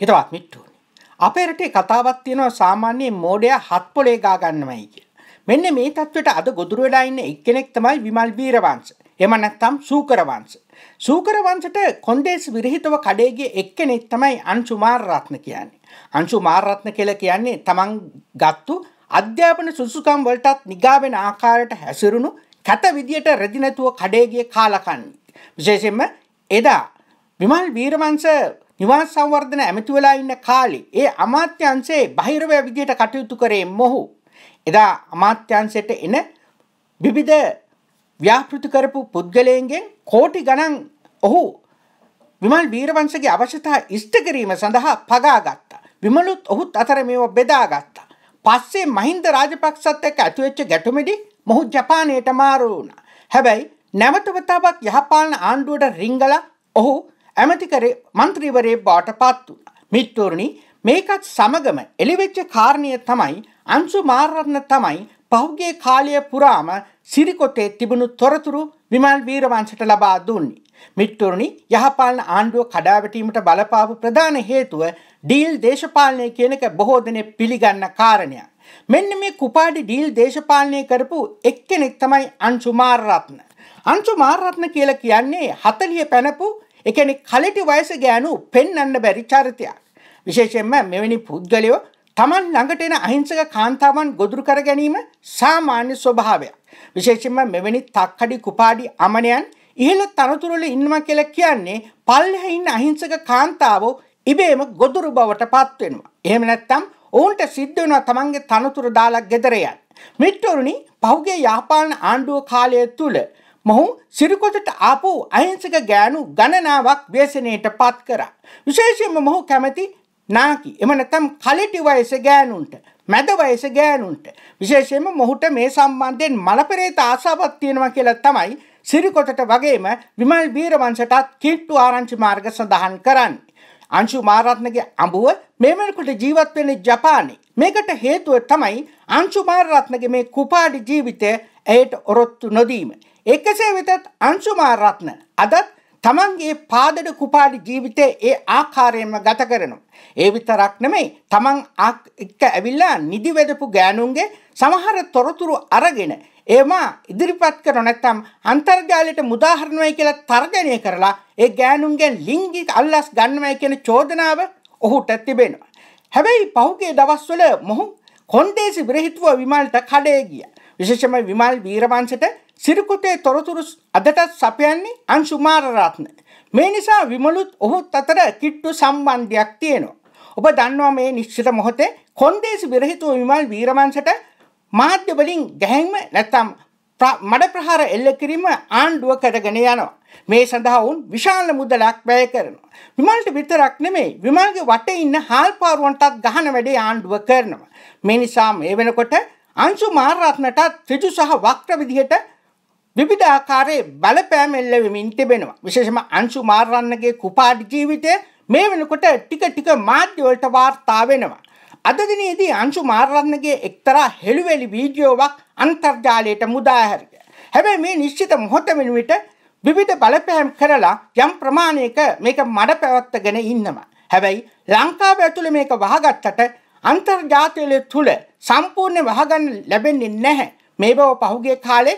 හිතවත් මිට්ටුවනි. අපේ රටේ කතාවක් තියෙනවා සාමාන්‍ය මෝඩයා හත් පොලේ ගා ගන්නමයි කිය. මෙන්න මේ තත්ත්වයට අද ගොදුරු වෙලා ඉන්න එක්කෙනෙක් තමයි විමල් වීරවංශ. එම නැත්තම් සූකරවංශ. සූකරවංශට කොන්දේස් විරහිතව කඩේගේ එක්කෙනෙක් තමයි අංශු මාරරත්න කියන්නේ. අංශු මාරරත්න කියලා කියන්නේ තමන් ගත්තු අධ්‍යාපන සුසුකම් වලටත් නිගාවෙන ආකාරයට හැසිරුණු කැත විදියට රෙදි නැතුව කඩේගේ කාලකන්ණි. විශේෂයෙන්ම එදා විමල් වීරවංශ නිවාස සංවර්ධන ඇමති වෙලා ඉන්න කාලේ ඒ අමාත්‍යංශයේ බහිරව විදියට කටයුතු කරේ මොහු. එදා අමාත්‍යංශයට එන විවිධ ව්‍යාපෘති කරපු පුද්ගලයන්ගෙන් කෝටි ගණන් ඔහු විමල් වීරවංශගේ අවශ්‍යතා ඉෂ්ට කිරීම සඳහා පගා ගත්තා. විමලුත් ඔහුත් අතර මේව බෙදා ගත්තා. පස්සේ මහින්ද රාජපක්ෂත් එක්ක ඇතිවෙච්ච ගැටුමෙදි මොහු ජපානයට මාරු වුණා. හැබැයි නැවත වතාවක් යහපාලන ආණ්ඩුවට රිංගලා ඔහු ඇමතිකරේ මන්ත්‍රීවරේ බාට පත් වුණ. මිත්තුරණි මේකත් සමගම එළිවෙච්ච කාරණය තමයි අංසු මාරරත්න තමයි පහුගේ කාලය පුරාම සිරිකොතේ තිබුණු තොරතුරු විමල් වීරවංශට ලබා දුන්නේ. මිත්තුරණි යහපාලන ආණ්ඩුව කඩාවැටීමට බලපාපු ප්‍රධාන හේතුව ඩීල් දේශපාලනය කියනක බොහෝ දෙනෙ පිළිගන්න කාරණයක්. මෙන්න මේ කුපාඩි ඩීල් දේශපාලනය කරපු එක්කෙනෙක් තමයි අංශු මාරරත්න. අංශු මාරරත්න කියලා කියන්නේ හතලිය පැනපු ඒ කියන්නේ කලටි වයස ගෑනු පෙන්වන්න බැරි චරිතයක්. විශේෂයෙන්ම මෙවැනි පුද්ගලයෝ Taman ළඟට එන අහිංසක කාන්තාවන් ගොදුරු කර ගැනීම සාමාන්‍ය ස්වභාවයක්. විශේෂයෙන්ම මෙවැනි තක්කඩි කුපාඩි අමනයන් ඉහළ තනතුරු වල ඉන්නවා කියලා කියන්නේ පල්ලෙහි ඉන්න අහිංසක කාන්තාවෝ ඉබේම ගොදුරු බවට පත් වෙනවා. එහෙම නැත්නම් ඔවුන්ට සිද්ධ වෙනවා Tamanගේ තනතුරු දාලා gedere යන්න. මිත්‍රරුනි පහුගිය යාපාන ආණ්ඩුව කාලය තුල මොහු සිරිකොතට ආපු අහිංසක ගෑනු ගණනාවක් වේසනයට පත් කරා. විශේෂයෙන්ම මොහු කැමති නාකි එම නැත්නම් කලිටි වයස ගෑනුන්ට මැද වයස ගෑනුන්ට විශේෂයෙන්ම මොහුට මේ සම්බන්ධයෙන් මලපෙරේත ආසාවක් තියෙනවා කියලා තමයි සිරිකොතට වගේම විමල් වීරවංශටත් කිට්ටු ආරංචි මාර්ග සඳහන් කරන්නේ. අංශු මාරත්නගේ අඹුව මේ වෙනකොට ජීවත් වෙන්නේ ජපානයේ. මේකට හේතුව තමයි අංශු මාරත්නගේ මේ කුපාඩි ජීවිතය ඇයට ඔරොත්තු නොදීම. එකසේ වෙතත් අංශුමා රත්න අදත් තමන්ගේ පාදඩ කුපාඩි ජීවිතය ඒ ආකාරයෙන්ම ගත කරනවා. ඒ විතරක් නෙමෙයි තමන් එක්ක ඇවිල්ලා නිදි වැදපු ගෑනුන්ගේ සමහර තොරතුරු අරගෙන ඒවා ඉදිරිපත් කරන නැත්නම් අන්තර්ජාලයට මුදාහරණවයි කියලා තර්ජනය කරලා ඒ ගෑනුන්ගෙන් ලිංගික අල්ලස් ගන්නවයි කියන චෝදනාව ඔහුට තිබෙනවා. හැබැයි පහුගිය දවස්වල මොහු කොන්දේසි විරහිතුව විමානට කඩේ ගියා. විශේෂම විමල් වීරවංශට සිරිකුතේ තොරතුරු අදටත් සපයන්නේ අංශු මාරරත්න. මේ නිසා විමලුත් ඔහුත් අතර කිට්ටු සම්බන්ධයක් තියෙනවා. ඔබ දන්නවා මේ නිශ්චිත මොහොතේ කොන්දේසි විරහිතව විමල් වීරවංශට මාධ්‍ය වලින් ගැහැන්ම නැත්නම් මඩ ප්‍රහාර එල්ල කිරීම ආණ්ඩුව කරගෙන යනවා. මේ සඳහා වුන් විශාල මුදලක් වැය කරනවා. විමල්ට විතරක් නෙමෙයි විමල්ගේ වටේ ඉන්න හාල්පාරුවන්ටත් ගහන වැඩේ ආණ්ඩුව කරනවා. මේ නිසා මේ වෙනකොට අංශු මාරරත්නටත් ඍජු සහ වක්‍ර විදිහට විවිධාකාරයේ බලපෑම් එල්ලවෙමින් තිබෙනවා. විශේෂම අංශු මාරරත්නගේ කුපාඩි ජීවිතය මේ වෙනකොට ටික ටික මාධ්‍ය වලට වාර්තා වෙනවා. අද දිනේදී අංශු මාරරත්නගේ එක්තරා හෙළුවෙලි වීඩියෝවක් අන්තර්ජාලයට මුදා හැරිය. හැබැයි මේ නිශ්චිත මොහොත වෙනුවිට විවිධ බලපෑම් කරලා යම් ප්‍රමාණයක මේක මඩ පැවැත්ගෙන ඉන්නවා. හැබැයි ලංකාව ඇතුළේ මේක වහගත්තට අන්තර්ජාලය තුල සම්පූර්ණ වහගන්න ලැබෙන්නේ නැහැ. මේ බව පහුගිය කාලේ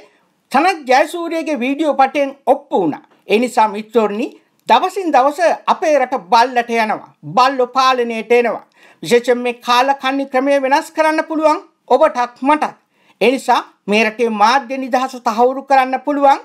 තනත් ජයසූරියගේ වීඩියෝ පටෙන් ඔප්පු වුණා. ඒ නිසා මිත්‍රෝනි දවසින් දවස අපේ රට බල්ලට යනවා. බල්ලෝ පාලනයට එනවා. විශේෂයෙන් මේ කාලකන්ණි ක්‍රමය වෙනස් කරන්න පුළුවන් ඔබටත් මටත්. ඒ නිසා මේ රටේ මාධ්‍ය නිදහස තහවුරු කරන්න පුළුවන්.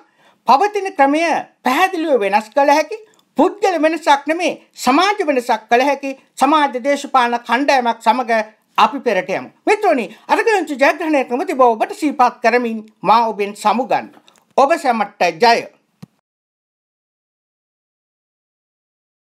පවතින ක්‍රමය පැහැදිලිව වෙනස් කළ හැකි පුද්ගල වෙනසක් නෙමේ සමාජ වෙනසක් කළ හැකි සමාජ දේශපාලන කණ්ඩායමක් සමග අපි පෙරට යමු. මිත්‍රනි, අරගලංච ජයග්‍රහණය කැමති බව ඔබට සීපත් කරමින් මා ඔබෙන් සමුගන්න. ඔබ සැමට ජය.